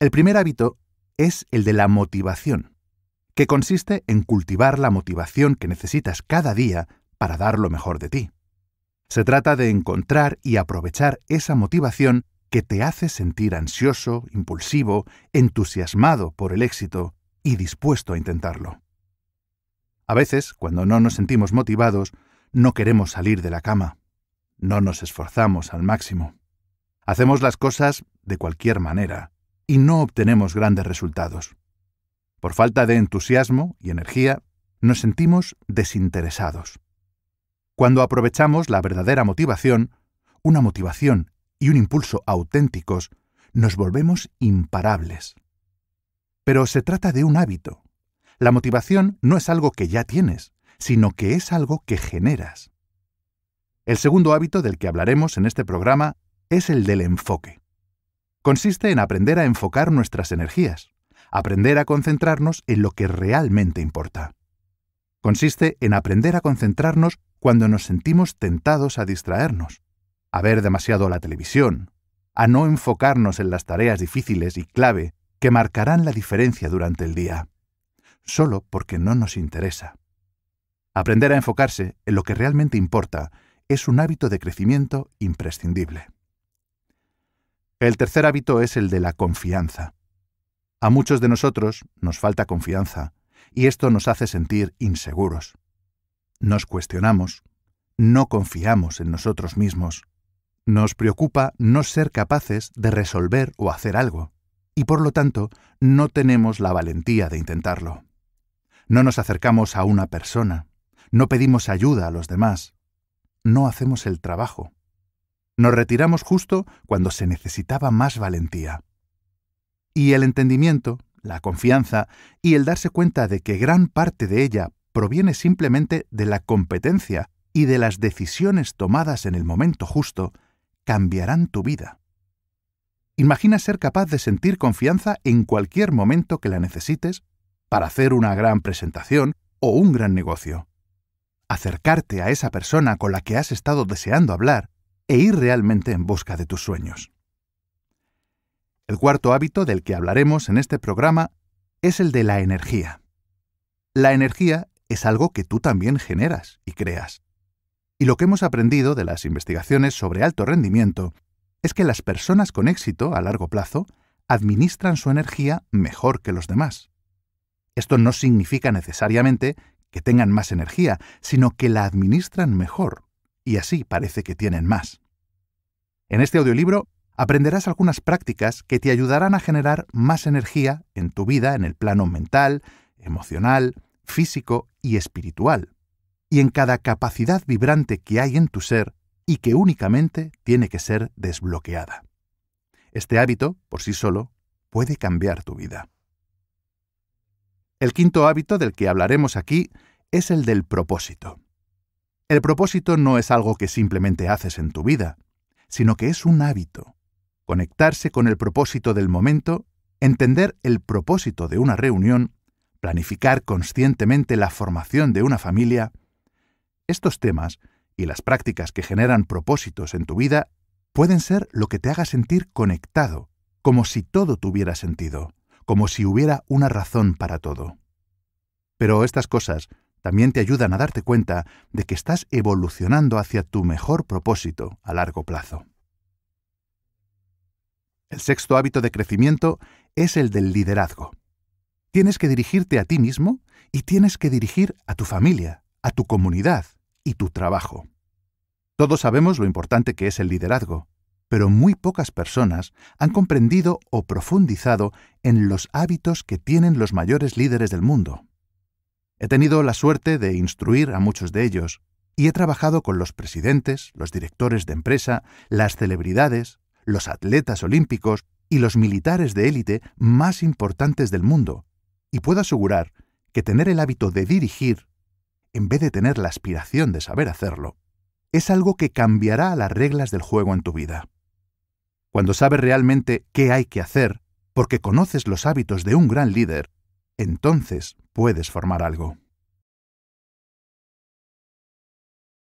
El primer hábito es el de la motivación, que consiste en cultivar la motivación que necesitas cada día para dar lo mejor de ti. Se trata de encontrar y aprovechar esa motivación que te hace sentir ansioso, impulsivo, entusiasmado por el éxito y dispuesto a intentarlo. A veces, cuando no nos sentimos motivados, no queremos salir de la cama. No nos esforzamos al máximo. Hacemos las cosas de cualquier manera, y no obtenemos grandes resultados. Por falta de entusiasmo y energía, nos sentimos desinteresados. Cuando aprovechamos la verdadera motivación, una motivación y un impulso auténticos, nos volvemos imparables. Pero se trata de un hábito. La motivación no es algo que ya tienes, sino que es algo que generas. El segundo hábito del que hablaremos en este programa es el del enfoque consiste en aprender a enfocar nuestras energías, aprender a concentrarnos en lo que realmente importa. Consiste en aprender a concentrarnos cuando nos sentimos tentados a distraernos, a ver demasiado la televisión, a no enfocarnos en las tareas difíciles y clave que marcarán la diferencia durante el día, solo porque no nos interesa. Aprender a enfocarse en lo que realmente importa es un hábito de crecimiento imprescindible. El tercer hábito es el de la confianza. A muchos de nosotros nos falta confianza y esto nos hace sentir inseguros. Nos cuestionamos, no confiamos en nosotros mismos, nos preocupa no ser capaces de resolver o hacer algo y por lo tanto no tenemos la valentía de intentarlo. No nos acercamos a una persona, no pedimos ayuda a los demás, no hacemos el trabajo. Nos retiramos justo cuando se necesitaba más valentía. Y el entendimiento, la confianza y el darse cuenta de que gran parte de ella proviene simplemente de la competencia y de las decisiones tomadas en el momento justo, cambiarán tu vida. Imagina ser capaz de sentir confianza en cualquier momento que la necesites para hacer una gran presentación o un gran negocio. Acercarte a esa persona con la que has estado deseando hablar e ir realmente en busca de tus sueños. El cuarto hábito del que hablaremos en este programa es el de la energía. La energía es algo que tú también generas y creas. Y lo que hemos aprendido de las investigaciones sobre alto rendimiento es que las personas con éxito a largo plazo administran su energía mejor que los demás. Esto no significa necesariamente que tengan más energía, sino que la administran mejor, y así parece que tienen más. En este audiolibro aprenderás algunas prácticas que te ayudarán a generar más energía en tu vida en el plano mental, emocional, físico y espiritual, y en cada capacidad vibrante que hay en tu ser y que únicamente tiene que ser desbloqueada. Este hábito, por sí solo, puede cambiar tu vida. El quinto hábito del que hablaremos aquí es el del propósito. El propósito no es algo que simplemente haces en tu vida, sino que es un hábito. Conectarse con el propósito del momento, entender el propósito de una reunión, planificar conscientemente la formación de una familia. Estos temas y las prácticas que generan propósitos en tu vida pueden ser lo que te haga sentir conectado, como si todo tuviera sentido, como si hubiera una razón para todo. Pero estas cosas también te ayudan a darte cuenta de que estás evolucionando hacia tu mejor propósito a largo plazo. El sexto hábito de crecimiento es el del liderazgo. Tienes que dirigirte a ti mismo y tienes que dirigir a tu familia, a tu comunidad y tu trabajo. Todos sabemos lo importante que es el liderazgo, pero muy pocas personas han comprendido o profundizado en los hábitos que tienen los mayores líderes del mundo. He tenido la suerte de instruir a muchos de ellos y he trabajado con los presidentes, los directores de empresa, las celebridades, los atletas olímpicos y los militares de élite más importantes del mundo, y puedo asegurar que tener el hábito de dirigir, en vez de tener la aspiración de saber hacerlo, es algo que cambiará las reglas del juego en tu vida. Cuando sabes realmente qué hay que hacer, porque conoces los hábitos de un gran líder, entonces puedes formar algo.